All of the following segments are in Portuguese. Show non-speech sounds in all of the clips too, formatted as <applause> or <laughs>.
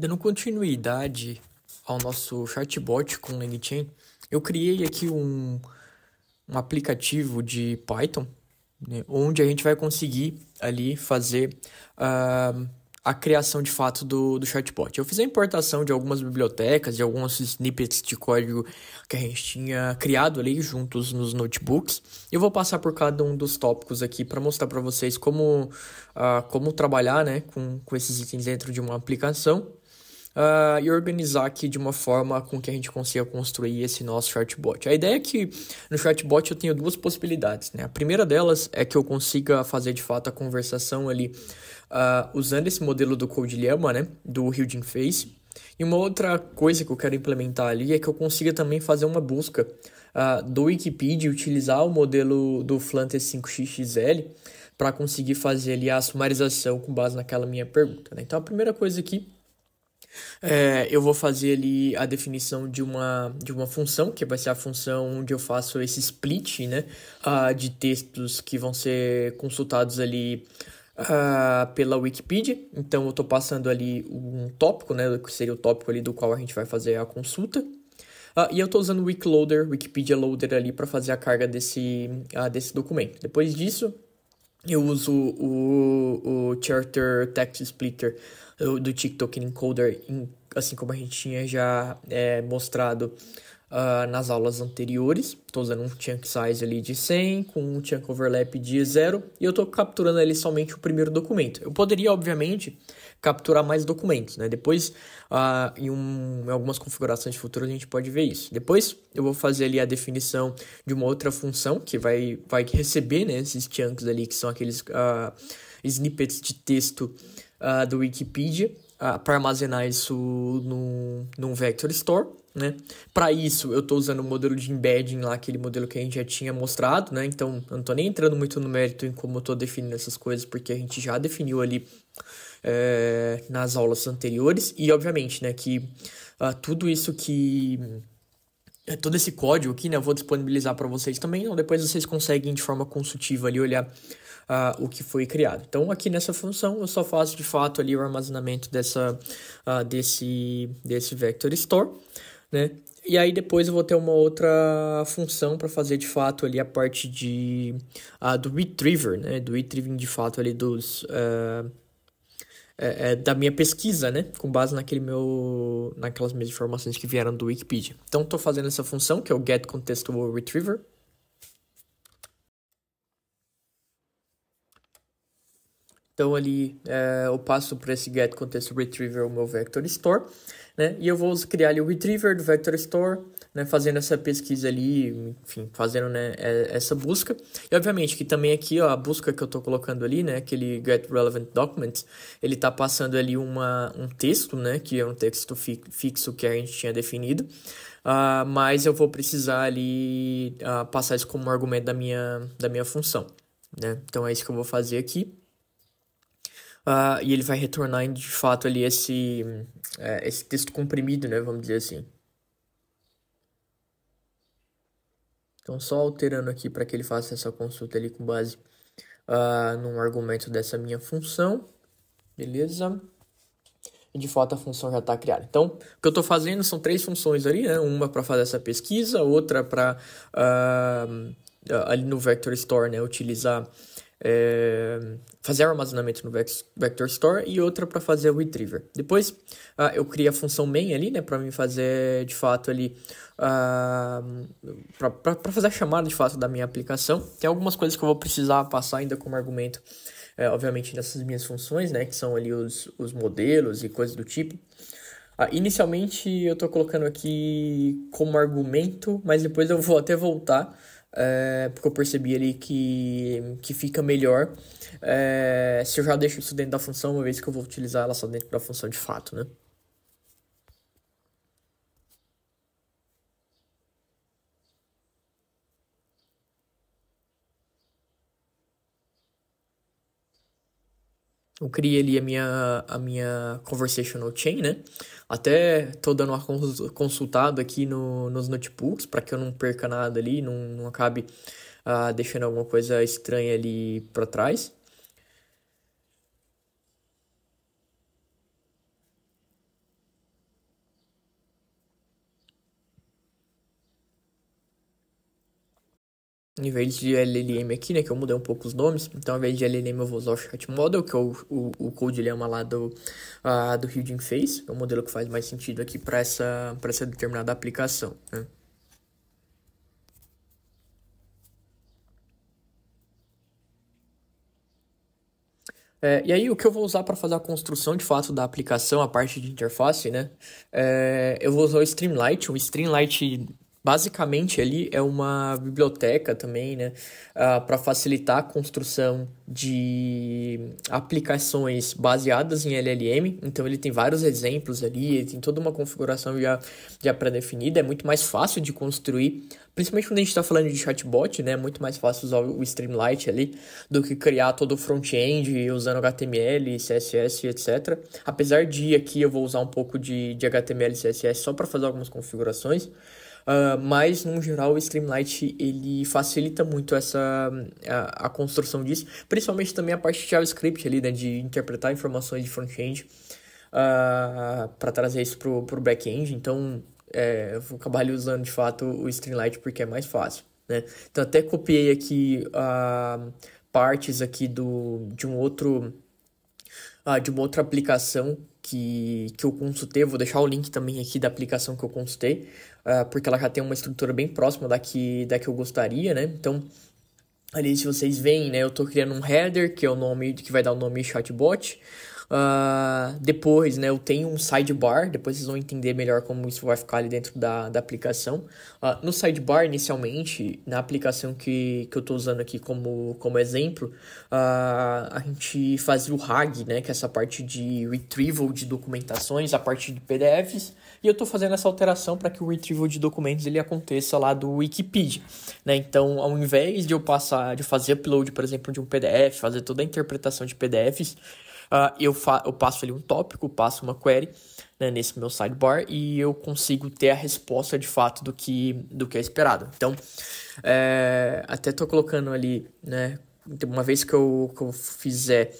Dando continuidade ao nosso chatbot com LangChain, eu criei aqui um, um aplicativo de Python, né, onde a gente vai conseguir ali fazer uh, a criação de fato do, do chatbot. Eu fiz a importação de algumas bibliotecas, de alguns snippets de código que a gente tinha criado ali juntos nos notebooks. Eu vou passar por cada um dos tópicos aqui para mostrar para vocês como, uh, como trabalhar né, com, com esses itens dentro de uma aplicação uh, e organizar aqui de uma forma com que a gente consiga construir esse nosso chatbot. A ideia é que no chatbot eu tenho duas possibilidades, né? A primeira delas é que eu consiga fazer de fato a conversação ali uh, usando esse modelo do Code Llama, né? Do Hugging Face. E uma outra coisa que eu quero implementar ali é que eu consiga também fazer uma busca uh, do Wikipedia, utilizar o modelo do Flutter 5xxl para conseguir fazer ali a sumarização com base naquela minha pergunta. Né? Então a primeira coisa aqui é, eu vou fazer ali a definição de uma, de uma função, que vai ser a função onde eu faço esse split né, uh, de textos que vão ser consultados ali uh, pela Wikipedia. Então eu estou passando ali um tópico, né, que seria o tópico ali do qual a gente vai fazer a consulta. Uh, e eu estou usando o Wikloader, Wikipedia Loader ali para fazer a carga desse, desse documento. Depois disso, eu uso o, o Charter Text Splitter do TikTok Encoder, assim como a gente tinha já é, mostrado uh, nas aulas anteriores. Estou usando um chunk size ali de 100, com um chunk overlap de 0, e eu estou capturando ali somente o primeiro documento. Eu poderia, obviamente, capturar mais documentos, né? Depois, uh, em, um, em algumas configurações futuras, a gente pode ver isso. Depois, eu vou fazer ali a definição de uma outra função que vai, vai receber, né? Esses chunks ali, que são aqueles uh, snippets de texto uh, do Wikipedia, para armazenar isso num, num Vector Store. Né? Para isso, eu estou usando o modelo de embedding lá, aquele modelo que a gente já tinha mostrado, né? Então, eu não estou nem entrando muito no mérito em como eu estou definindo essas coisas, porque a gente já definiu ali é, nas aulas anteriores. E, obviamente, né, que ah, tudo isso que é, todo esse código aqui, né? Eu vou disponibilizar para vocês também, então depois vocês conseguem de forma consultiva ali olhar uh, o que foi criado. Então aqui nessa função eu só faço de fato ali o armazenamento dessa, uh, desse, desse vector store, né? E aí depois eu vou ter uma outra função para fazer de fato ali a parte de uh, do retriever, né? Do retrieving de fato ali dos uh, é, é, da minha pesquisa, né? Com base naquele meu, naquelas minhas informações que vieram do Wikipedia. Então, estou fazendo essa função, que é o get retriever. Então, ali é, eu passo para esse get retriever o meu vector store né? E eu vou criar ali o retriever do vector store, né? Fazendo essa pesquisa ali, enfim, fazendo né, é, essa busca. E obviamente que também aqui, ó, a busca que eu estou colocando ali, né? Aquele get relevant document, ele está passando ali uma, um texto, né? Que é um texto fixo que a gente tinha definido. Uh, mas eu vou precisar ali uh, passar isso como argumento da minha, da minha função. Né? Então é isso que eu vou fazer aqui uh, e ele vai retornar de fato ali esse, uh, esse texto comprimido, né, vamos dizer assim. Então, só alterando aqui para que ele faça essa consulta ali com base uh, num argumento dessa minha função, beleza? E de fato a função já está criada. Então, o que eu estou fazendo são três funções ali, né? Uma para fazer essa pesquisa, outra para uh, ah, ali no Vector Store, né? Utilizar é, fazer armazenamento no Vector Store e outra para fazer o Retriever. Depois uh, eu criei a função main ali, né, para me fazer de fato ali, uh, ah, para fazer a chamada de fato da minha aplicação. Tem algumas coisas que eu vou precisar passar ainda como argumento, é, obviamente nessas minhas funções, né, que são ali os, os modelos e coisas do tipo. Ah, inicialmente eu estou colocando aqui como argumento, mas depois eu vou até voltar é, porque eu percebi ali que, que fica melhor é, se eu já deixo isso dentro da função, uma vez que eu vou utilizar ela só dentro da função de fato, né? eu criei ali a minha, a minha conversational chain, né? Até tô dando uma consultada aqui no, nos notebooks para que eu não perca nada ali, não, não acabe ah, deixando alguma coisa estranha ali para trás. em vez de LLM aqui, né, que eu mudei um pouco os nomes, então ao invés de LLM eu vou usar o Chat Model, que é o, o, o Code Llama é lá do, uh, do Hilding Face, é o modelo que faz mais sentido aqui para essa, essa determinada aplicação, né. É, e aí, o que eu vou usar para fazer a construção de fato da aplicação, a parte de interface, né? É, eu vou usar o Streamlight. O Streamlight Basicamente, ali é uma biblioteca também, né, uh, ah, para facilitar a construção de aplicações baseadas em LLM. Então, ele tem vários exemplos ali, tem toda uma configuração já, já pré-definida. É muito mais fácil de construir, principalmente quando a gente está falando de chatbot, né? É muito mais fácil usar o Streamlight ali do que criar todo o front-end usando HTML, CSS, etc. Apesar de aqui eu vou usar um pouco de, de HTML e CSS só para fazer algumas configurações. Ah, mas, no geral, o Streamlight ele facilita muito essa a, a, construção disso, principalmente também a parte de JavaScript ali, né, de interpretar informações de front-end uh, ah, para trazer isso pro, pro back-end. Então, é, eu vou acabar usando de fato o Streamlight porque é mais fácil, né? Então, até copiei aqui uh, partes aqui do, de um outro uh, de uma outra aplicação que, que eu consultei, vou deixar o link também aqui da aplicação que eu consultei, ah, porque ela já tem uma estrutura bem próxima da que, da que eu gostaria, né? Então, ali se vocês veem, né, eu estou criando um header, que é o nome que vai dar o nome chatbot. Uh, depois, né, eu tenho um sidebar, depois vocês vão entender melhor como isso vai ficar ali dentro da, da aplicação. Uh, no sidebar, inicialmente, na aplicação que, que eu estou usando aqui como, como exemplo, uh, a gente fazia o RAG, né, que é essa parte de retrieval de documentações a partir de PDFs, e eu estou fazendo essa alteração para que o retrieval de documentos ele aconteça lá do Wikipedia. Né? Então, ao invés de eu passar, de fazer upload, por exemplo, de um PDF, fazer toda a interpretação de PDFs, uh, eu, eu passo ali um tópico, passo uma query né, nesse meu sidebar e eu consigo ter a resposta de fato do que, do que é esperado. Então, é, até estou colocando ali, né, uma vez que eu, que eu fizer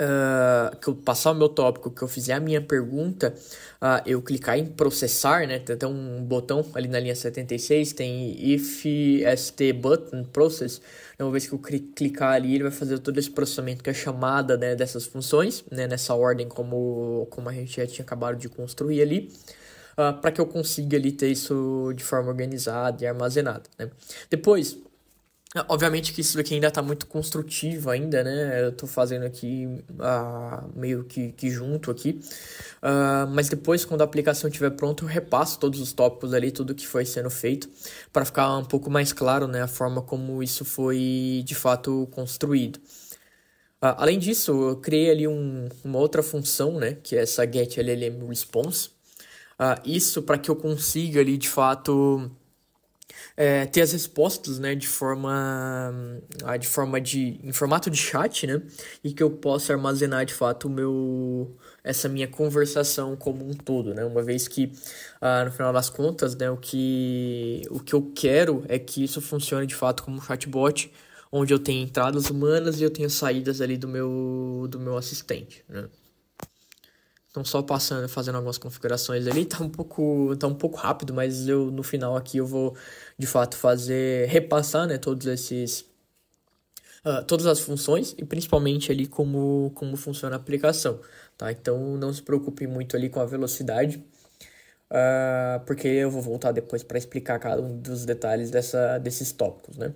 ah, que eu passar o meu tópico, que eu fizer a minha pergunta, uh, eu clicar em processar, né? Tem até um botão ali na linha 76, tem if st button process. Então, uma vez que eu clicar ali, ele vai fazer todo esse processamento que é chamada né, dessas funções, né? Nessa ordem como, como a gente já tinha acabado de construir ali. Uh, ah, para que eu consiga ali ter isso de forma organizada e armazenada. Né? Depois, é, obviamente que isso daqui ainda está muito construtivo ainda, né? Eu estou fazendo aqui uh, meio que, que junto aqui. Uh, mas depois, quando a aplicação estiver pronta, eu repasso todos os tópicos ali, tudo que foi sendo feito, para ficar um pouco mais claro, né? A forma como isso foi, de fato, construído. Uh, além disso, eu criei ali um, uma outra função, né? Que é essa get LLM response. isso para que eu consiga ali, de fato é, ter as respostas, né, de forma, ah, de forma de, em formato de chat, né, e que eu possa armazenar de fato o meu, essa minha conversação como um todo, né, uma vez que ah, no final das contas, né, o que, o que eu quero é que isso funcione de fato como um chatbot, onde eu tenho entradas humanas e eu tenho saídas ali do meu, do meu assistente, né. Então só passando, fazendo algumas configurações ali, tá um pouco, tá um pouco rápido, mas eu no final aqui eu vou de fato fazer repassar, né, todos esses uh, todas as funções e principalmente ali como como funciona a aplicação, tá? Então não se preocupe muito ali com a velocidade. Uh, porque eu vou voltar depois para explicar cada um dos detalhes dessa, desses tópicos, né?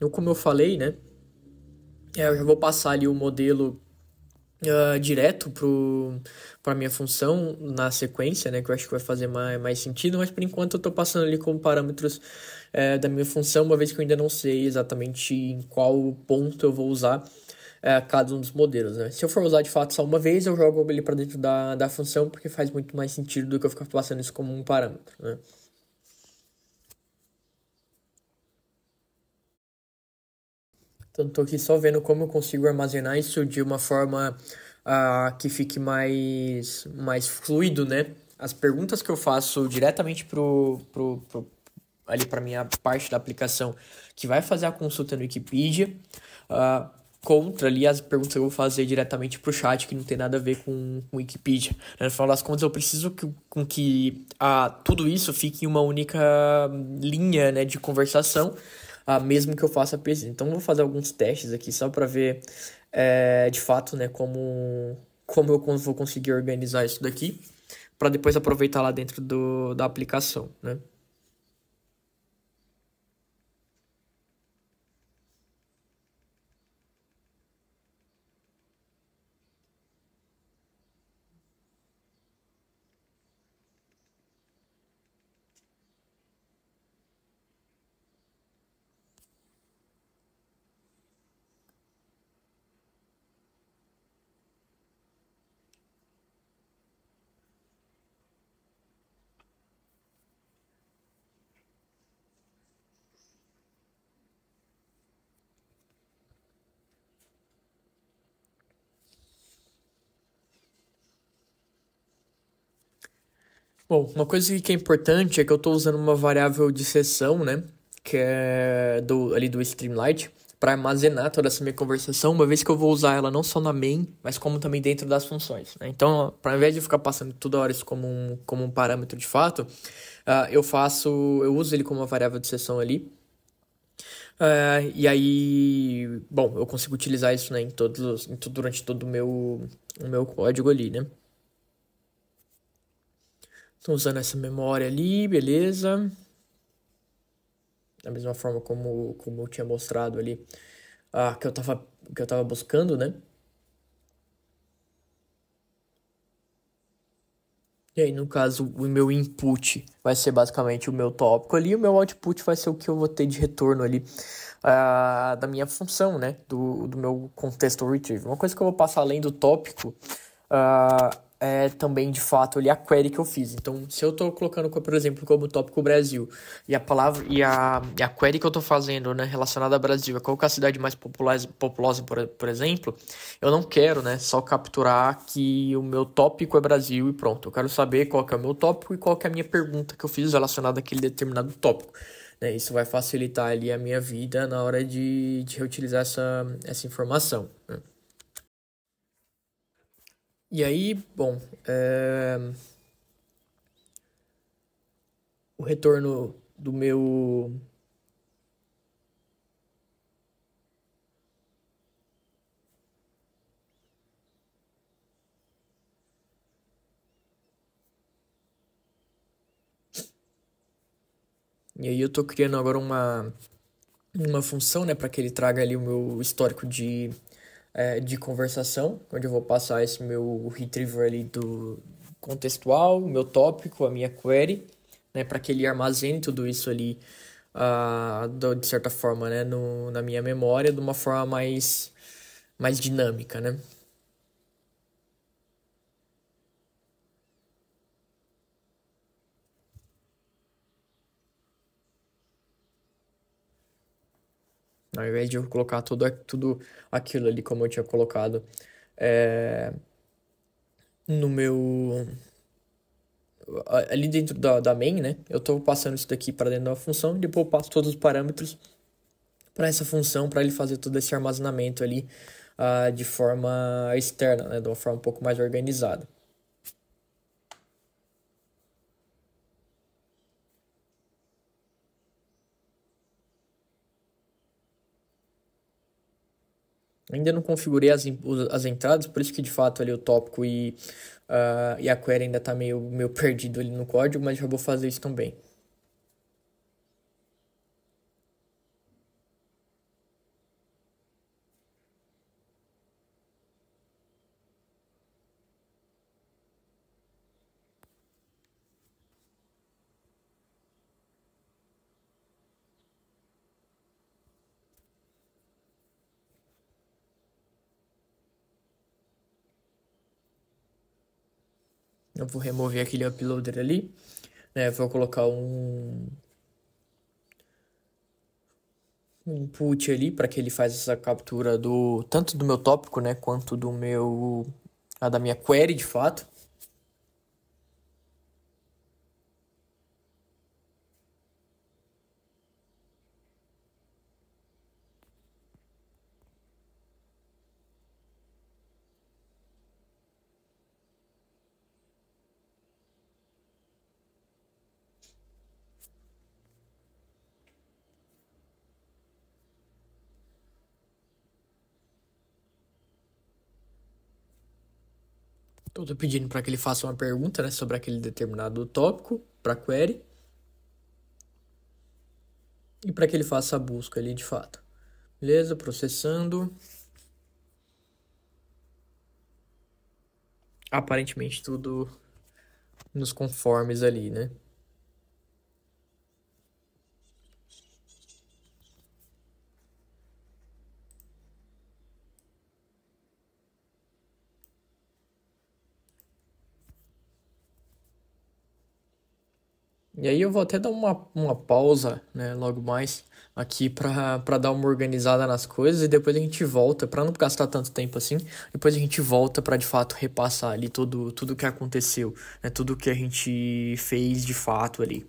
Eu, como eu falei, né? É, eu já vou passar ali o modelo uh, direto para a minha função na sequência, né? Que eu acho que vai fazer mais, mais sentido, mas por enquanto eu estou passando ali como parâmetros uh, da minha função, uma vez que eu ainda não sei exatamente em qual ponto eu vou usar uh, cada um dos modelos, né? Se eu for usar de fato só uma vez, eu jogo ele para dentro da, da função, porque faz muito mais sentido do que eu ficar passando isso como um parâmetro, né? Então estou aqui só vendo como eu consigo armazenar isso de uma forma uh, que fique mais, mais fluido, né? As perguntas que eu faço diretamente pro, pro, pro ali para minha parte da aplicação que vai fazer a consulta no Wikipedia. Uh, contra ali as perguntas que eu vou fazer diretamente pro chat, que não tem nada a ver com, com Wikipedia. Né? No final das contas, eu preciso que, com que a, ah, tudo isso fique em uma única linha né, de conversação ah, mesmo que eu faça pesquisa. Então vou fazer alguns testes aqui só para ver é, de fato né, como, como eu vou conseguir organizar isso daqui para depois aproveitar lá dentro do, da aplicação. Né? Bom, uma coisa que é importante é que eu estou usando uma variável de sessão, né? Que é do, ali do Streamlight para armazenar toda essa minha conversação, uma vez que eu vou usar ela não só na main, mas como também dentro das funções. Né? Então, para invés de ficar passando toda hora isso como um, como um parâmetro de fato, uh, eu faço, eu uso ele como uma variável de sessão ali. Uh, e aí, bom, eu consigo utilizar isso né, em todos, em durante todo o meu, o meu código ali, né? estou usando essa memória ali, beleza. Da mesma forma como, como eu tinha mostrado ali, ah, que, eu estava que eu tava buscando, né? E aí, no caso, o meu input vai ser basicamente o meu tópico ali, o meu output vai ser o que eu vou ter de retorno ali ah, da minha função, né? Do, do meu contexto retrieve. Uma coisa que eu vou passar além do tópico ah é, também, de fato, ali a query que eu fiz. Então, se eu estou colocando, por exemplo, como tópico Brasil, e a palavra e a, e a query que eu estou fazendo né, relacionada a Brasil, é qual é a cidade mais populosa, populosa por, por exemplo, eu não quero né, só capturar que o meu tópico é Brasil e pronto. Eu quero saber qual que é o meu tópico e qual que é a minha pergunta que eu fiz relacionada àquele determinado tópico. Né. Isso vai facilitar ali a minha vida na hora de, de reutilizar essa, essa informação. Né? E aí, bom, é... o retorno do meu E aí eu estou criando agora uma, uma função, né, para que ele traga ali o meu histórico de é, de conversação, onde eu vou passar esse meu retriever ali do contextual, meu tópico, a minha query, né, para que ele armazene tudo isso ali uh, de certa forma, né, no, na minha memória, de uma forma mais mais dinâmica, né? Ao invés de eu colocar tudo, tudo aquilo ali como eu tinha colocado é, no meu. Ali dentro da, da main, né? Eu estou passando isso daqui para dentro da função e depois eu passo todos os parâmetros para essa função, para ele fazer todo esse armazenamento ali uh, de forma externa, né? De uma forma um pouco mais organizada. Ainda não configurei as, as entradas, por isso que de fato ali o tópico e, uh, e a query ainda está meio, meio <laughs> perdido ali no código, mas já vou fazer isso também. Eu vou remover aquele uploader ali, né? Vou colocar um um put ali para que ele faça essa captura do tanto do meu tópico, né, quanto do meu da minha query de fato. eu estou pedindo para que ele faça uma pergunta né, sobre aquele determinado tópico para a query e para que ele faça a busca ali de fato. Beleza? Processando. Aparentemente tudo nos conformes ali, né? E aí eu vou até dar uma, uma pausa, né, logo mais aqui para dar uma organizada nas coisas e depois a gente volta, para não gastar tanto tempo assim, depois a gente volta para de fato repassar ali tudo tudo que aconteceu, né, tudo que a gente fez de fato ali.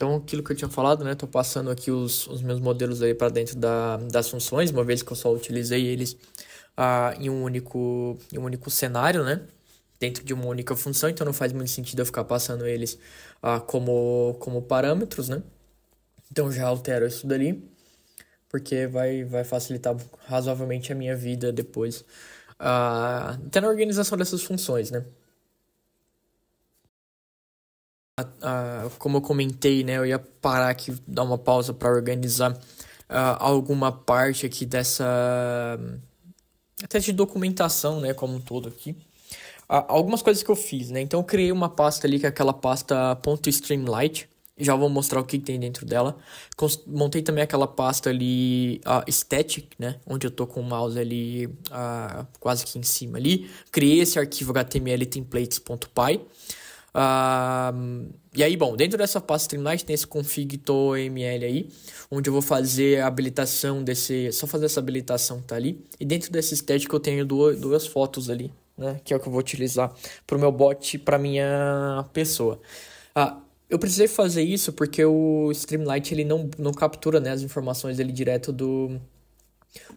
Então, aquilo que eu tinha falado, né? Estou passando aqui os, os, meus modelos aí para dentro da, das funções, uma vez que eu só utilizei eles ah, em, um único, em um único cenário, né? Dentro de uma única função, então não faz muito sentido eu ficar passando eles ah, como, como parâmetros, né? Então já altero isso dali, porque vai, vai facilitar razoavelmente a minha vida depois, ah, até na organização dessas funções, né? a, a, como eu comentei, né, eu ia parar aqui, dar uma pausa para organizar Uh, alguma parte aqui dessa até de documentação, né, como um todo aqui. Uh, algumas coisas que eu fiz, né? Então eu criei uma pasta ali que é aquela pasta ponto .streamlight, já vou mostrar o que tem dentro dela. montei também aquela pasta ali uh, static, né, onde eu tô com o mouse ali uh, quase que em cima ali. Criei esse arquivo html templates.py. Uh, e aí, bom, dentro dessa pasta Streamlight tem esse config.ml aí, onde eu vou fazer a habilitação desse. Só fazer essa habilitação que tá ali. E dentro desse estética eu tenho duas, duas fotos ali, né? Que é o que eu vou utilizar pro meu bot para minha pessoa. Ah, eu precisei fazer isso porque o Streamlight ele não, não captura né, as informações dele direto do,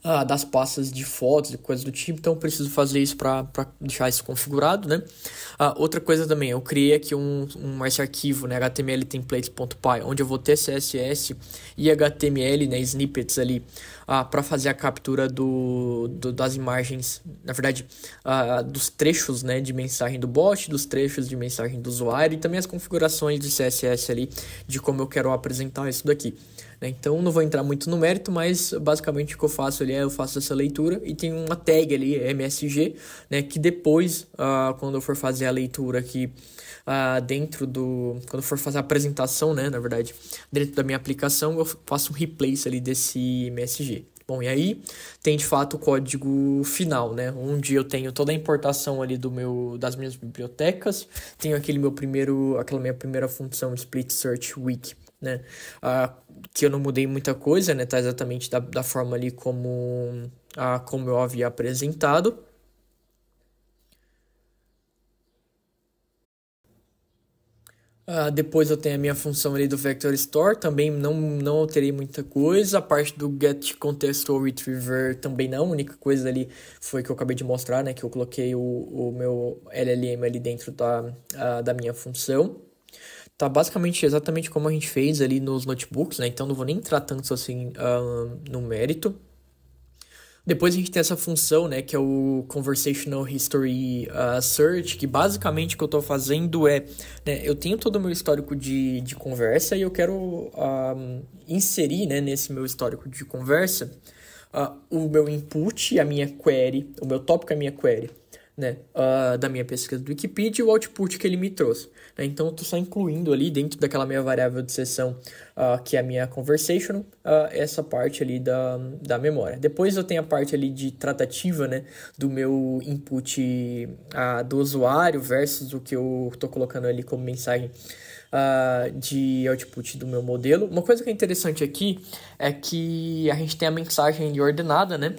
ah, das pastas de fotos e coisas do tipo, então eu preciso fazer isso para deixar isso configurado, né? Ah, outra coisa também, eu criei aqui um, um esse arquivo, né, template.py onde eu vou ter CSS e HTML, né, snippets ali, ah, para fazer a captura do, do, das imagens, na verdade, ah, dos trechos, né, de mensagem do bot, dos trechos de mensagem do usuário e também as configurações de CSS ali, de como eu quero apresentar isso daqui. Né? Então não vou entrar muito no mérito, mas basicamente o que eu faço ali é eu faço essa leitura e tem uma tag ali, é MSG, né? que depois, uh, quando eu for fazer a leitura aqui uh, dentro do. Quando eu for fazer a apresentação, né? na verdade, dentro da minha aplicação, eu faço um replace ali desse MSG. Bom, e aí tem de fato o código final, né? Onde eu tenho toda a importação ali do meu, das minhas bibliotecas, tenho aquele meu primeiro, aquela minha primeira função split search week né? Ah, que eu não mudei muita coisa, né? Tá exatamente da, da forma ali como, ah, como eu havia apresentado. Uh, depois eu tenho a minha função ali do Vector Store, também não, não alterei muita coisa. A parte do Get Contextual Retriever também não, a única coisa ali foi que eu acabei de mostrar, né? Que eu coloquei o, o meu LLM ali dentro da, uh, da minha função tá basicamente exatamente como a gente fez ali nos notebooks, né? Então não vou nem entrar tanto assim uh, no mérito. Depois a gente tem essa função, né, que é o Conversational History uh, Search, que basicamente o que eu estou fazendo é, né, eu tenho todo o meu histórico de, de conversa e eu quero uh, inserir, né, nesse meu histórico de conversa o meu input, a minha query, o meu tópico, a minha query né, uh, da minha pesquisa do Wikipedia e o output que ele me trouxe. Né? Então, eu estou só incluindo ali dentro daquela minha variável de sessão, uh, ah, que é a minha conversation, uh, essa parte ali da, da memória. Depois eu tenho a parte ali de tratativa né, do meu input ah, do usuário versus o que eu estou colocando ali como mensagem de output do meu modelo. Uma coisa que é interessante aqui é que a gente tem a mensagem ordenada, né?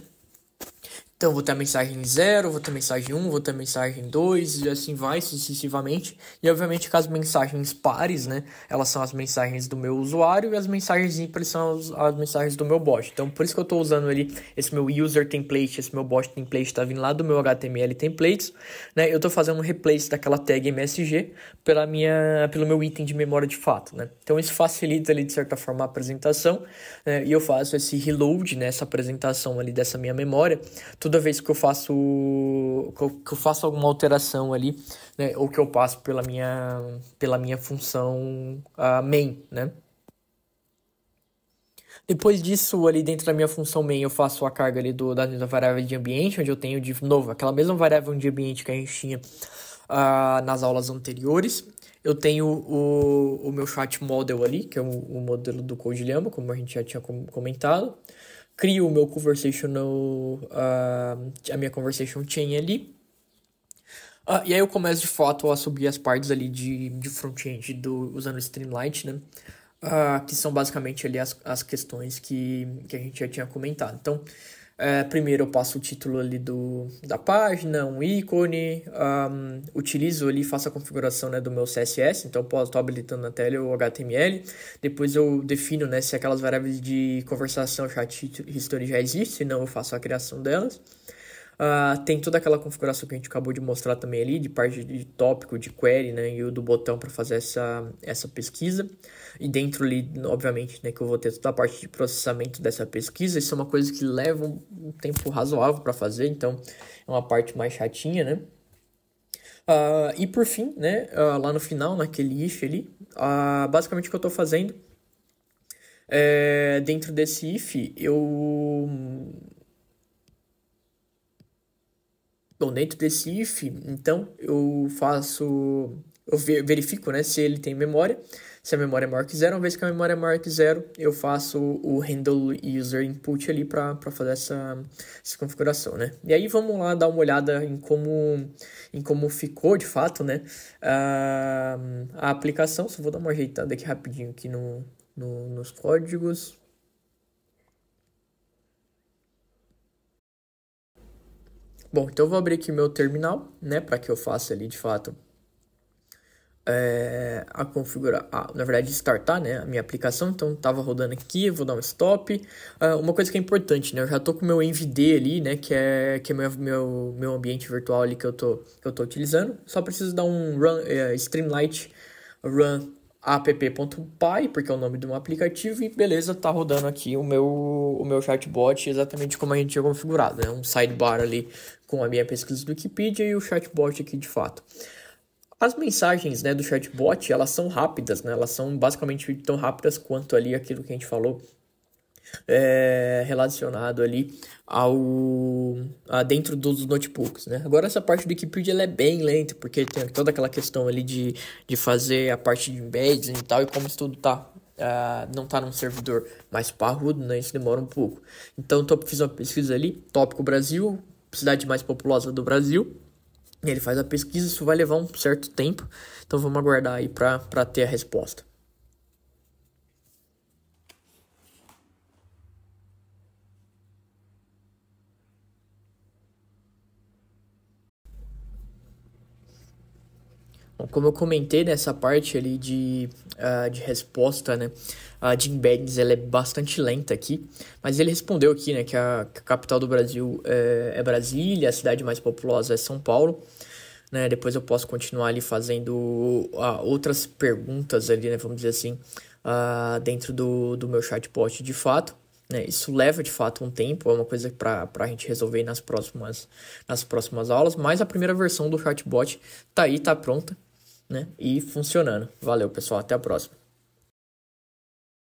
Então vou ter a mensagem 0, vou ter a mensagem 1, um, vou ter a mensagem 2 e assim vai sucessivamente. E obviamente que as mensagens pares, né, elas são as mensagens do meu usuário e as mensagens ímpares são as, as, mensagens do meu bot. Então por isso que eu estou usando ali esse meu user template, esse meu bot template está vindo lá do meu HTML templates, né? Eu estou fazendo um replace daquela tag MSG pela minha, pelo meu item de memória de fato, né? Então isso facilita ali de certa forma a apresentação, né? E eu faço esse reload nessa né, Essa apresentação ali dessa minha memória, tudo toda vez que eu faço que eu, que eu faço alguma alteração ali, né, ou que eu passo pela minha pela minha função uh, main, né? Depois disso, ali dentro da minha função main, eu faço a carga ali do, da, da variável de ambiente, onde eu tenho de novo aquela mesma variável de ambiente que a gente tinha uh, nas aulas anteriores. Eu tenho o, o meu chat model ali, que é o, o modelo do Code como a gente já tinha comentado crio o meu conversational, uh, a minha conversation chain ali. Uh, e aí eu começo de fato a subir as partes ali de, de front-end usando o Streamlight, né? Uh, que são basicamente ali as, as questões que, que a gente já tinha comentado. Então, é, primeiro eu passo o título ali do, da página, um ícone, um, utilizo ali, faço a configuração né, do meu CSS, então estou habilitando na tela o HTML, depois eu defino né, se aquelas variáveis de conversação, chat history já existem, senão eu faço a criação delas. Uh, tem toda aquela configuração que a gente acabou de mostrar também ali, de parte de tópico, de query, né, e o do botão para fazer essa, essa pesquisa. E dentro ali, obviamente, né, que eu vou ter toda a parte de processamento dessa pesquisa. Isso é uma coisa que leva um tempo razoável para fazer, então é uma parte mais chatinha, né? Uh, e por fim, né, uh, lá no final, naquele if ali, basicamente o que eu estou fazendo é, dentro desse if, eu Bom, dentro desse if, então eu faço, eu verifico né, se ele tem memória, se a memória é maior que zero, uma vez que a memória é maior que zero, eu faço o handle user input ali para fazer essa, essa configuração, né? E aí vamos lá dar uma olhada em como, em como ficou de fato, né, a, ah, a aplicação, só vou dar uma ajeitada aqui rapidinho aqui no, no nos códigos, Bom, então eu vou abrir aqui meu terminal, né, para que eu faça ali de fato é, a configurar, na verdade, startar né, a minha aplicação. Então, estava rodando aqui, vou dar um stop. Ah, uma coisa que é importante, né, eu já estou com o meu NVD ali, né, que é, que é meu, meu, meu ambiente virtual ali que eu estou que eu tô utilizando. Só preciso dar um run, é, Streamlight run app.py, porque é o nome de um aplicativo, e beleza, tá rodando aqui o meu, o meu chatbot exatamente como a gente tinha configurado, né? Um sidebar ali com a minha pesquisa do Wikipedia e o chatbot aqui de fato. As mensagens né, do chatbot, elas são rápidas, né? Elas são basicamente tão rápidas quanto ali aquilo que a gente falou é, relacionado ali ao a dentro dos notebooks, né? Agora essa parte do Wikipedia ela é bem lenta porque tem toda aquela questão ali de, de fazer a parte de embeds e tal e como isso tudo tá Uh, não está num servidor mais parrudo, né? Isso demora um pouco. Então, eu fiz uma pesquisa ali, tópico Brasil, cidade mais populosa do Brasil. Ele faz a pesquisa, isso vai levar um certo tempo. Então, vamos aguardar aí para ter a resposta. como eu comentei nessa parte ali de, uh, de resposta, né? A Jim Bags ela é bastante lenta aqui, mas ele respondeu aqui, né? Que a, que a capital do Brasil é, é, Brasília, a cidade mais populosa é São Paulo. Né, depois eu posso continuar ali fazendo uh, outras perguntas ali, né, vamos dizer assim, uh, dentro do, do meu chatbot de fato. Né, isso leva de fato um tempo, é uma coisa para a gente resolver nas próximas, nas próximas aulas, mas a primeira versão do chatbot tá aí, tá pronta né? E funcionando. Valeu, pessoal. Até a próxima.